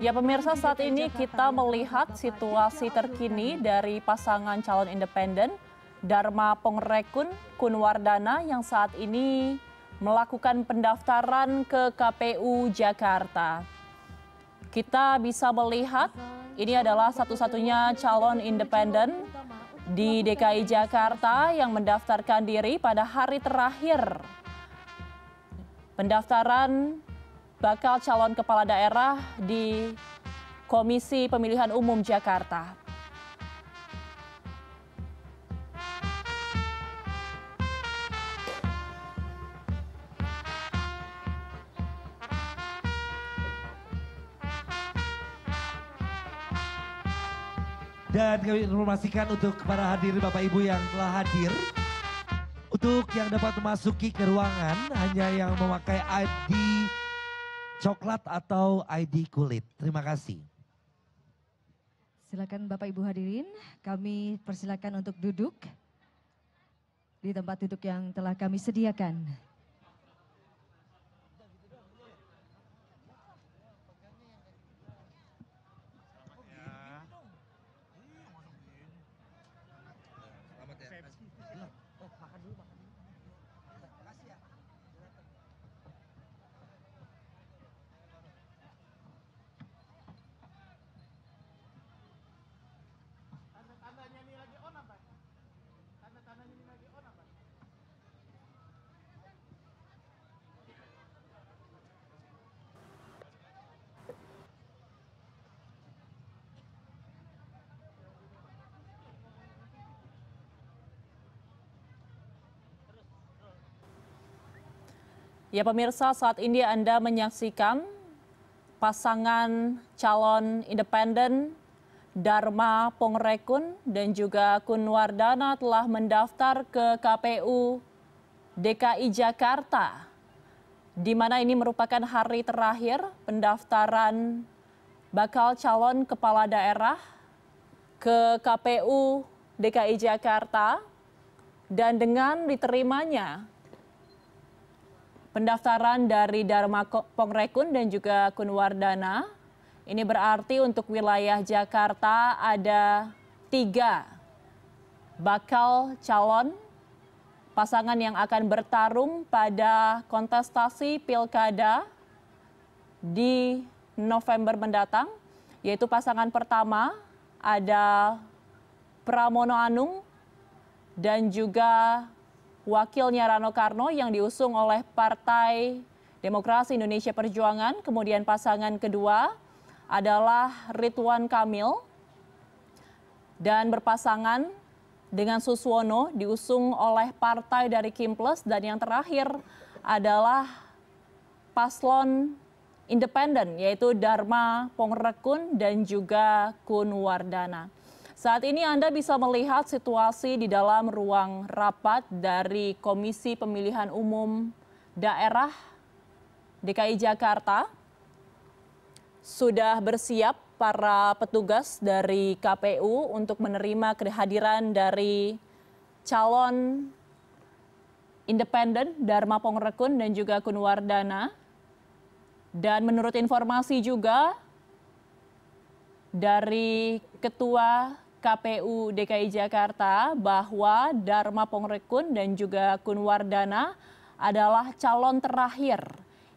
Ya pemirsa saat ini kita melihat situasi terkini dari pasangan calon independen Dharma Pongrekun Kunwardana yang saat ini melakukan pendaftaran ke KPU Jakarta. Kita bisa melihat ini adalah satu-satunya calon independen di DKI Jakarta yang mendaftarkan diri pada hari terakhir pendaftaran bakal calon kepala daerah di Komisi Pemilihan Umum Jakarta. Dan kami informasikan untuk para hadir Bapak Ibu yang telah hadir. Untuk yang dapat memasuki ke ruangan hanya yang memakai ID coklat atau ID kulit. Terima kasih. Silakan Bapak Ibu hadirin, kami persilakan untuk duduk di tempat duduk yang telah kami sediakan. Ya pemirsa, saat ini Anda menyaksikan pasangan calon independen Dharma Pongrekun dan juga Kunwardana telah mendaftar ke KPU DKI Jakarta. Di mana ini merupakan hari terakhir pendaftaran bakal calon kepala daerah ke KPU DKI Jakarta dan dengan diterimanya pendaftaran dari Dharma Pongrekun dan juga Kunwardana. Ini berarti untuk wilayah Jakarta ada tiga bakal calon pasangan yang akan bertarung pada kontestasi pilkada di November mendatang, yaitu pasangan pertama ada Pramono Anung dan juga wakilnya Rano Karno yang diusung oleh Partai Demokrasi Indonesia Perjuangan. Kemudian pasangan kedua adalah Ridwan Kamil dan berpasangan dengan Suswono diusung oleh partai dari Kim Plus dan yang terakhir adalah paslon independen yaitu Dharma Pongrekun dan juga Kun Wardana. Saat ini Anda bisa melihat situasi di dalam ruang rapat dari Komisi Pemilihan Umum Daerah DKI Jakarta. Sudah bersiap para petugas dari KPU untuk menerima kehadiran dari calon independen Dharma Pongrekun dan juga Kunwardana. Dan menurut informasi juga dari Ketua KPU DKI Jakarta bahwa Dharma Pongrekun dan juga Kunwardana adalah calon terakhir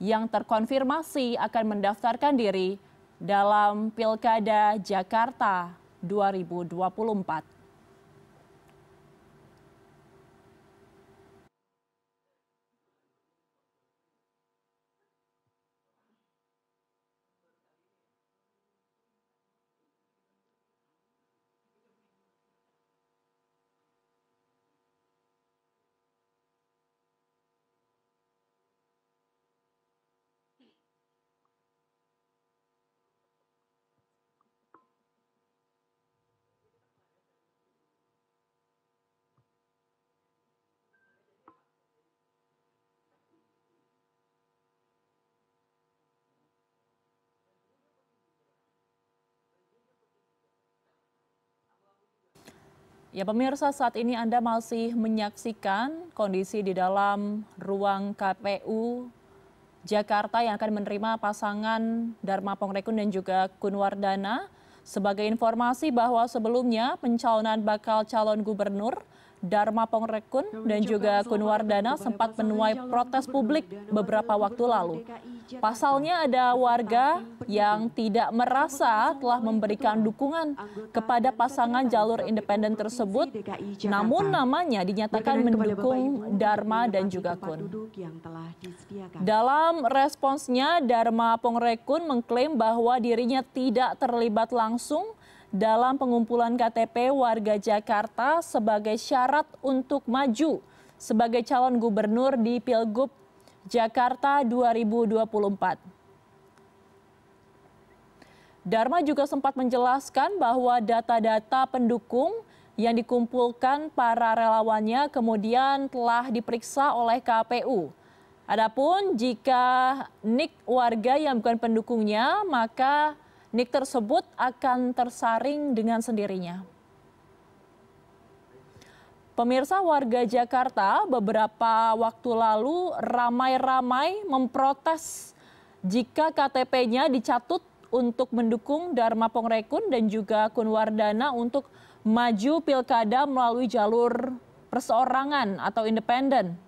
yang terkonfirmasi akan mendaftarkan diri dalam Pilkada Jakarta 2024. Ya pemirsa saat ini Anda masih menyaksikan kondisi di dalam ruang KPU Jakarta yang akan menerima pasangan Dharma Pongrekun dan juga Kunwardana. Sebagai informasi bahwa sebelumnya pencalonan bakal calon gubernur Dharma Pongrekun dan juga Kunwardana sempat menuai protes publik beberapa waktu lalu. Pasalnya ada warga yang tidak merasa telah memberikan dukungan kepada pasangan jalur independen tersebut, namun namanya dinyatakan mendukung Dharma dan juga Kun. Dalam responsnya, Dharma Pongrekun mengklaim bahwa dirinya tidak terlibat langsung dalam pengumpulan KTP warga Jakarta sebagai syarat untuk maju sebagai calon gubernur di Pilgub Jakarta 2024. Dharma juga sempat menjelaskan bahwa data-data pendukung yang dikumpulkan para relawannya kemudian telah diperiksa oleh KPU. Adapun jika nik warga yang bukan pendukungnya, maka Nik tersebut akan tersaring dengan sendirinya. Pemirsa warga Jakarta beberapa waktu lalu ramai-ramai memprotes jika KTP-nya dicatut untuk mendukung Dharma Pongrekun dan juga Kunwardana untuk maju pilkada melalui jalur perseorangan atau independen.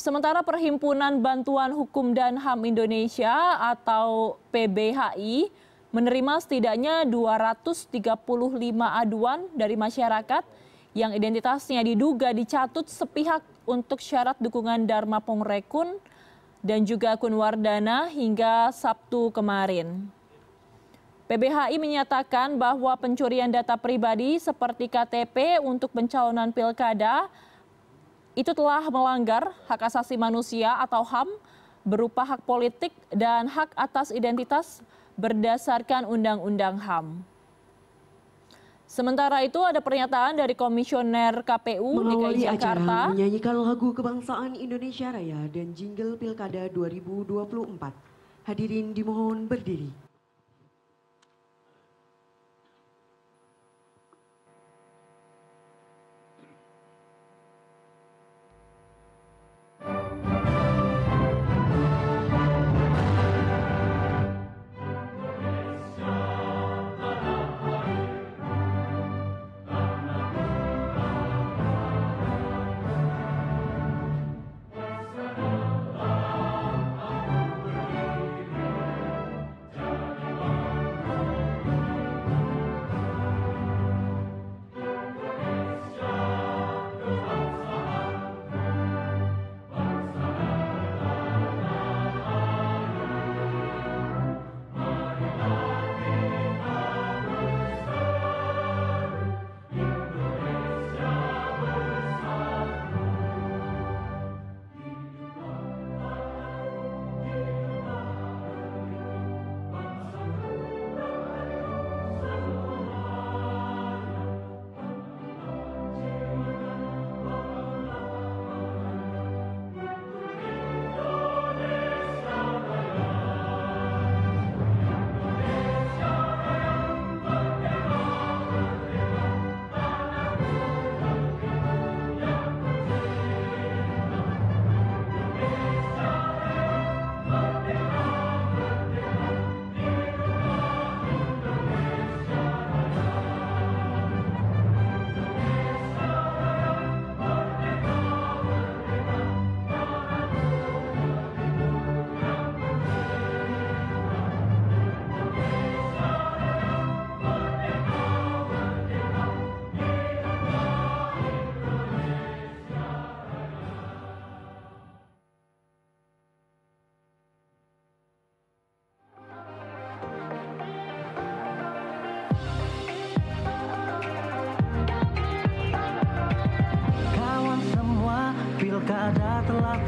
Sementara Perhimpunan Bantuan Hukum dan HAM Indonesia atau PBHI menerima setidaknya 235 aduan dari masyarakat yang identitasnya diduga dicatut sepihak untuk syarat dukungan Dharma Pongrekun dan juga Kunwardana hingga Sabtu kemarin. PBHI menyatakan bahwa pencurian data pribadi seperti KTP untuk pencalonan pilkada itu telah melanggar hak asasi manusia atau HAM berupa hak politik dan hak atas identitas berdasarkan Undang-Undang HAM. Sementara itu ada pernyataan dari Komisioner KPU Melalui DKI Jakarta. Acara menyanyikan lagu kebangsaan Indonesia Raya dan jingle Pilkada 2024. Hadirin dimohon berdiri.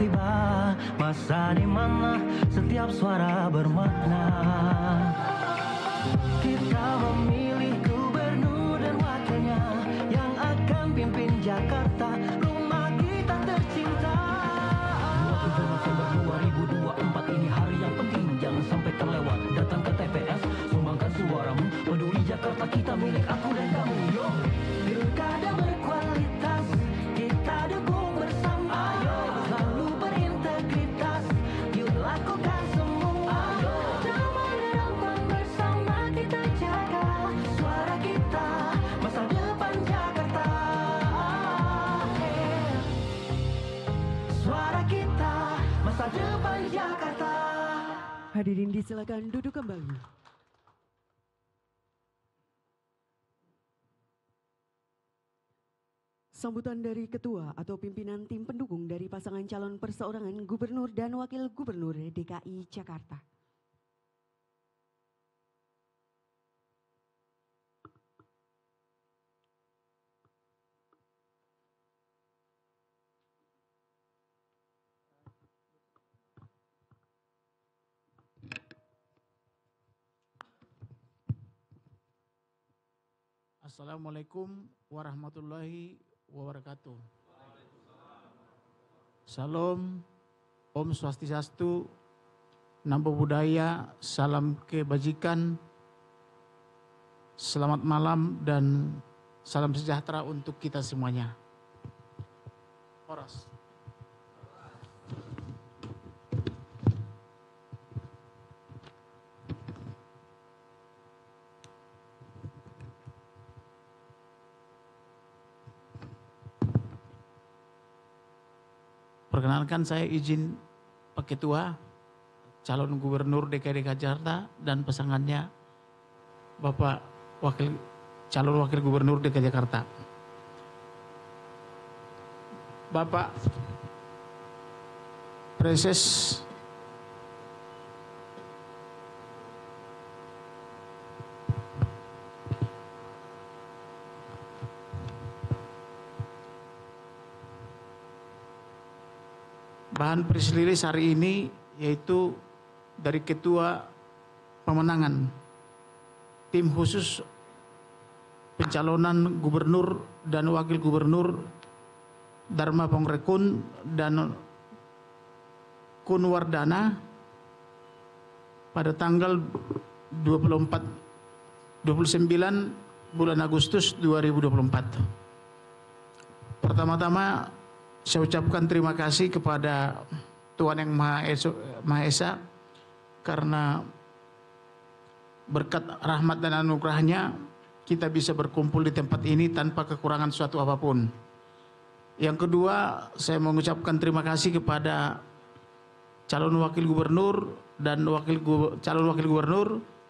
tiba Masa dimana setiap suara kembali. Sambutan dari Ketua atau pimpinan tim pendukung dari pasangan calon perseorangan Gubernur dan Wakil Gubernur DKI Jakarta. Assalamualaikum warahmatullahi wabarakatuh. Salam, Om Swastiastu, Nampo Budaya, Salam Kebajikan, Selamat malam dan salam sejahtera untuk kita semuanya. Perkenankan saya izin Pak Ketua, calon gubernur DKI Jakarta dan pasangannya Bapak Wakil calon Wakil Gubernur DKI Jakarta. Bapak Preses bahan press hari ini yaitu dari Ketua Pemenangan Tim Khusus Pencalonan Gubernur dan Wakil Gubernur Dharma Pongrekun dan Kunwardana pada tanggal 24 29 bulan Agustus 2024. Pertama-tama saya ucapkan terima kasih kepada Tuhan Yang Maha, Maha Esa karena berkat rahmat dan anugerahnya kita bisa berkumpul di tempat ini tanpa kekurangan suatu apapun. Yang kedua, saya mengucapkan terima kasih kepada calon wakil gubernur dan wakil calon wakil gubernur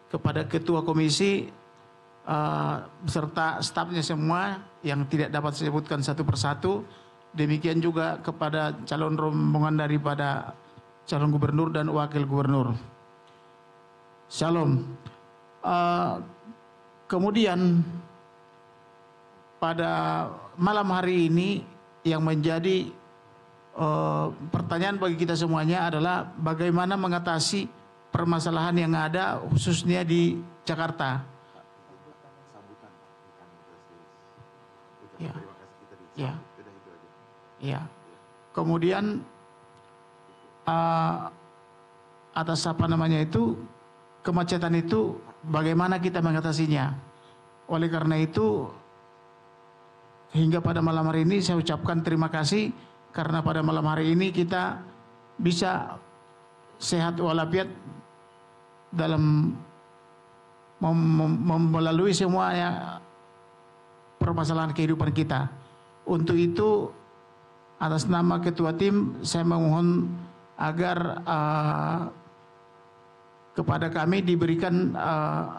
kepada ketua komisi uh, eh, beserta stafnya semua yang tidak dapat saya sebutkan satu persatu. Demikian juga kepada calon rombongan daripada calon gubernur dan wakil gubernur. Shalom. Uh, kemudian pada malam hari ini yang menjadi uh, pertanyaan bagi kita semuanya adalah bagaimana mengatasi permasalahan yang ada khususnya di Jakarta. Ya. Yeah. Yeah. Ya. Kemudian uh, atas apa namanya itu kemacetan itu bagaimana kita mengatasinya. Oleh karena itu hingga pada malam hari ini saya ucapkan terima kasih karena pada malam hari ini kita bisa sehat walafiat dalam mem mem melalui semua ya, permasalahan kehidupan kita. Untuk itu atas nama ketua tim saya memohon agar uh, kepada kami diberikan uh,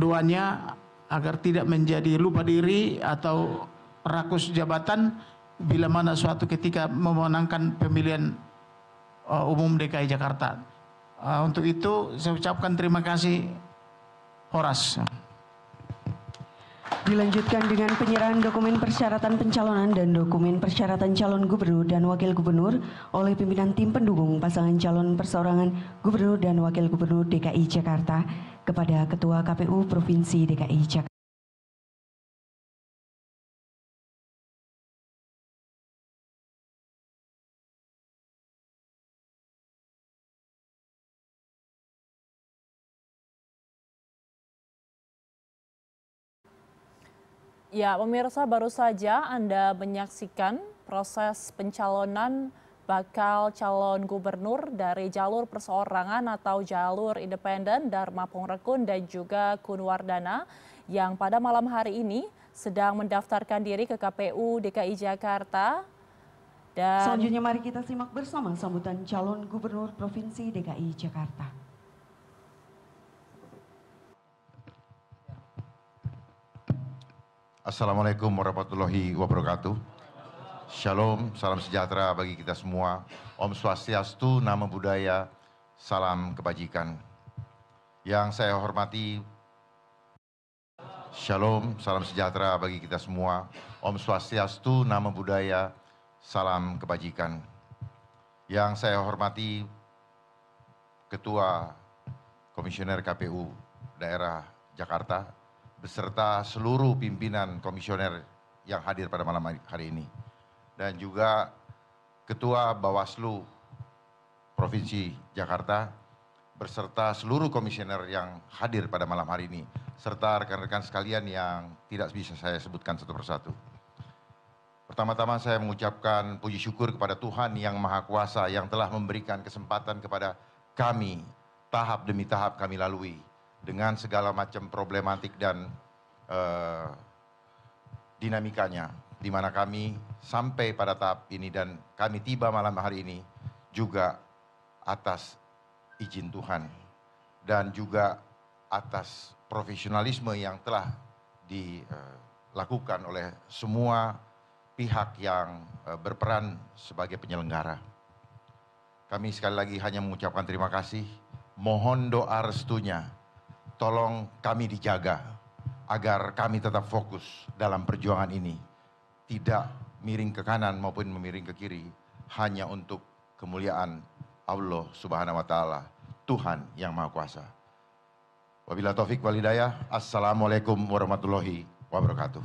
doanya agar tidak menjadi lupa diri atau rakus jabatan bila mana suatu ketika memenangkan pemilihan uh, umum DKI Jakarta. Uh, untuk itu saya ucapkan terima kasih Horas. Dilanjutkan dengan penyerahan dokumen persyaratan pencalonan dan dokumen persyaratan calon gubernur dan wakil gubernur oleh pimpinan tim pendukung pasangan calon perseorangan gubernur dan wakil gubernur DKI Jakarta kepada Ketua KPU Provinsi DKI Jakarta. Ya, pemirsa baru saja Anda menyaksikan proses pencalonan bakal calon gubernur dari jalur perseorangan atau jalur independen Dharma Pongrekun dan juga Kunwardana yang pada malam hari ini sedang mendaftarkan diri ke KPU DKI Jakarta. Dan... Selanjutnya mari kita simak bersama sambutan calon gubernur Provinsi DKI Jakarta. Assalamualaikum warahmatullahi wabarakatuh. Shalom, salam sejahtera bagi kita semua. Om Swastiastu, nama budaya, salam kebajikan. Yang saya hormati, Shalom, salam sejahtera bagi kita semua. Om Swastiastu, nama budaya, salam kebajikan. Yang saya hormati, Ketua Komisioner KPU Daerah Jakarta, beserta seluruh pimpinan komisioner yang hadir pada malam hari ini. Dan juga Ketua Bawaslu Provinsi Jakarta berserta seluruh komisioner yang hadir pada malam hari ini, serta rekan-rekan sekalian yang tidak bisa saya sebutkan satu persatu. Pertama-tama saya mengucapkan puji syukur kepada Tuhan yang Maha Kuasa yang telah memberikan kesempatan kepada kami, tahap demi tahap kami lalui dengan segala macam problematik dan uh, dinamikanya, di mana kami sampai pada tahap ini dan kami tiba malam hari ini juga atas izin Tuhan dan juga atas profesionalisme yang telah dilakukan eh, oleh semua pihak yang eh, berperan sebagai penyelenggara. Kami sekali lagi hanya mengucapkan terima kasih, mohon doa restunya tolong kami dijaga agar kami tetap fokus dalam perjuangan ini. Tidak miring ke kanan maupun memiring ke kiri, hanya untuk kemuliaan Allah Subhanahu wa taala, Tuhan yang Maha Kuasa. Wabillahi taufik hidayah. Assalamualaikum warahmatullahi wabarakatuh.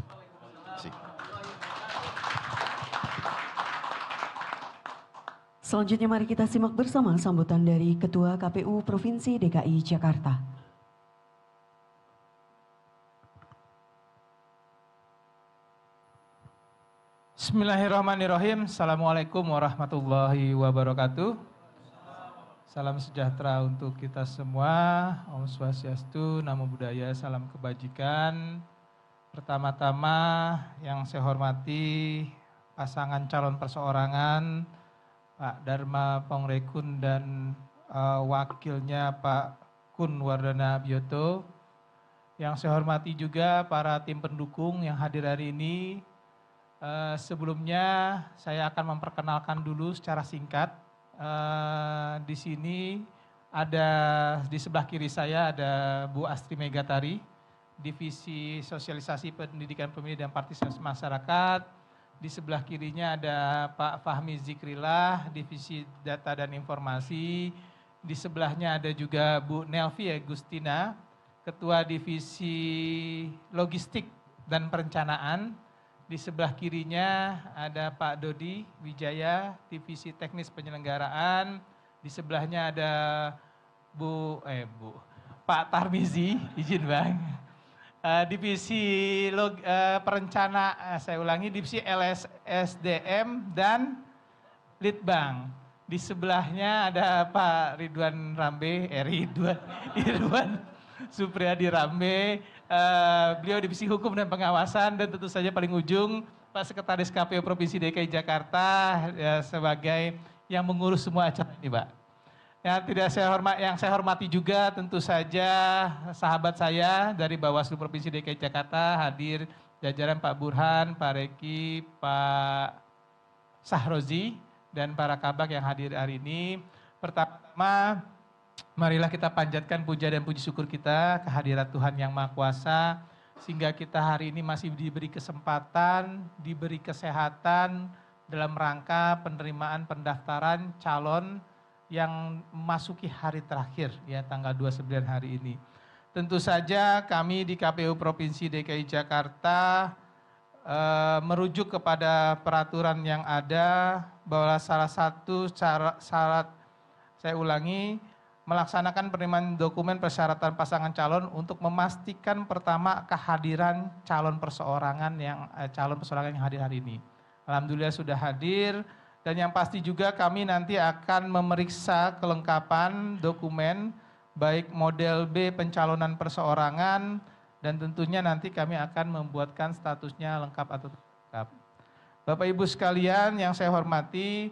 Selanjutnya mari kita simak bersama sambutan dari Ketua KPU Provinsi DKI Jakarta. Bismillahirrahmanirrahim. Assalamualaikum warahmatullahi wabarakatuh. Salam sejahtera untuk kita semua. Om Swastiastu, Namo Buddhaya, salam kebajikan. Pertama-tama yang saya hormati pasangan calon perseorangan Pak Dharma Pongrekun dan uh, wakilnya Pak Kun Wardana Bioto. Yang saya hormati juga para tim pendukung yang hadir hari ini, Uh, sebelumnya saya akan memperkenalkan dulu secara singkat. Uh, di sini ada di sebelah kiri saya ada Bu Astri Megatari, Divisi Sosialisasi Pendidikan Pemilih dan Partisipasi Masyarakat. Di sebelah kirinya ada Pak Fahmi Zikrilah, Divisi Data dan Informasi. Di sebelahnya ada juga Bu Nelvi Agustina, Ketua Divisi Logistik dan Perencanaan di sebelah kirinya ada Pak Dodi Wijaya, Divisi Teknis Penyelenggaraan. Di sebelahnya ada Bu, eh Bu, Pak Tarmizi, izin Bang. Eh, divisi log, uh, perencana, eh, saya ulangi, divisi LSSDM dan Litbang. Di sebelahnya ada Pak Ridwan Rambe, eh Ridwan, Ridwan Supriyadi Rambe, Eh, beliau divisi hukum dan pengawasan dan tentu saja paling ujung Pak Sekretaris KPU Provinsi DKI Jakarta ya, sebagai yang mengurus semua acara ini, Pak. Ya, tidak saya hormat, yang saya hormati juga tentu saja sahabat saya dari Bawaslu Provinsi DKI Jakarta hadir jajaran Pak Burhan, Pak Reki, Pak Sahrozi dan para kabak yang hadir hari ini. Pertama, Marilah kita panjatkan puja dan puji syukur kita kehadiran Tuhan yang Maha Kuasa sehingga kita hari ini masih diberi kesempatan, diberi kesehatan dalam rangka penerimaan pendaftaran calon yang memasuki hari terakhir ya tanggal 29 hari ini. Tentu saja kami di KPU Provinsi DKI Jakarta e, merujuk kepada peraturan yang ada bahwa salah satu syarat saya ulangi melaksanakan penerimaan dokumen persyaratan pasangan calon untuk memastikan pertama kehadiran calon perseorangan yang eh, calon perseorangan yang hadir hari ini. Alhamdulillah sudah hadir dan yang pasti juga kami nanti akan memeriksa kelengkapan dokumen baik model B pencalonan perseorangan dan tentunya nanti kami akan membuatkan statusnya lengkap atau tidak Bapak Ibu sekalian yang saya hormati,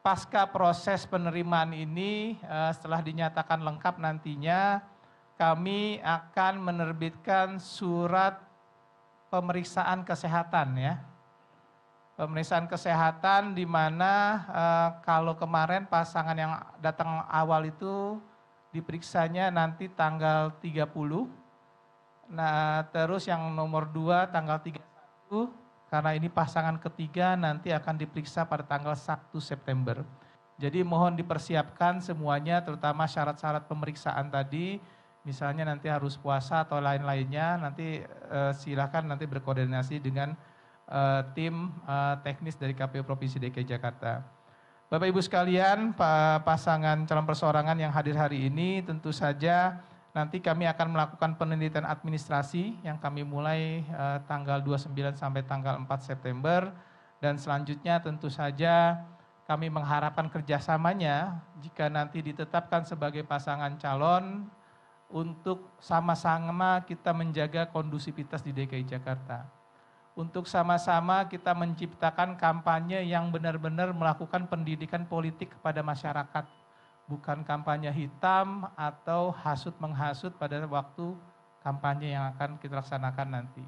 pasca proses penerimaan ini eh, setelah dinyatakan lengkap nantinya kami akan menerbitkan surat pemeriksaan kesehatan ya. Pemeriksaan kesehatan di mana eh, kalau kemarin pasangan yang datang awal itu diperiksanya nanti tanggal 30. Nah, terus yang nomor 2 tanggal 31 karena ini pasangan ketiga nanti akan diperiksa pada tanggal 1 September. Jadi mohon dipersiapkan semuanya terutama syarat-syarat pemeriksaan tadi misalnya nanti harus puasa atau lain-lainnya nanti eh, silahkan nanti berkoordinasi dengan eh, tim eh, teknis dari KPU Provinsi DKI Jakarta. Bapak Ibu sekalian, pasangan calon perseorangan yang hadir hari ini tentu saja Nanti kami akan melakukan penelitian administrasi yang kami mulai eh, tanggal 29 sampai tanggal 4 September dan selanjutnya tentu saja kami mengharapkan kerjasamanya jika nanti ditetapkan sebagai pasangan calon untuk sama-sama kita menjaga kondusivitas di DKI Jakarta. Untuk sama-sama kita menciptakan kampanye yang benar-benar melakukan pendidikan politik kepada masyarakat bukan kampanye hitam atau hasut menghasut pada waktu kampanye yang akan kita laksanakan nanti.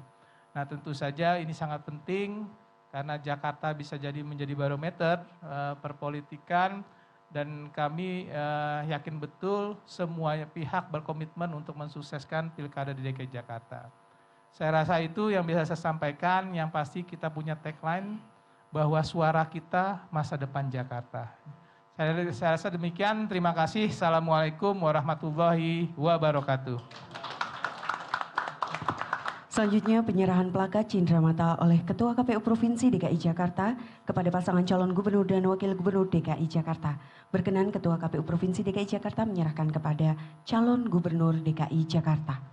Nah, tentu saja ini sangat penting karena Jakarta bisa jadi menjadi barometer uh, perpolitikan dan kami uh, yakin betul semua pihak berkomitmen untuk mensukseskan Pilkada di DKI Jakarta. Saya rasa itu yang bisa saya sampaikan, yang pasti kita punya tagline bahwa suara kita masa depan Jakarta. Saya, saya rasa demikian. Terima kasih. Assalamualaikum warahmatullahi wabarakatuh. Selanjutnya penyerahan plakat Cindramata oleh Ketua KPU Provinsi DKI Jakarta kepada pasangan calon gubernur dan wakil gubernur DKI Jakarta. Berkenan Ketua KPU Provinsi DKI Jakarta menyerahkan kepada calon gubernur DKI Jakarta.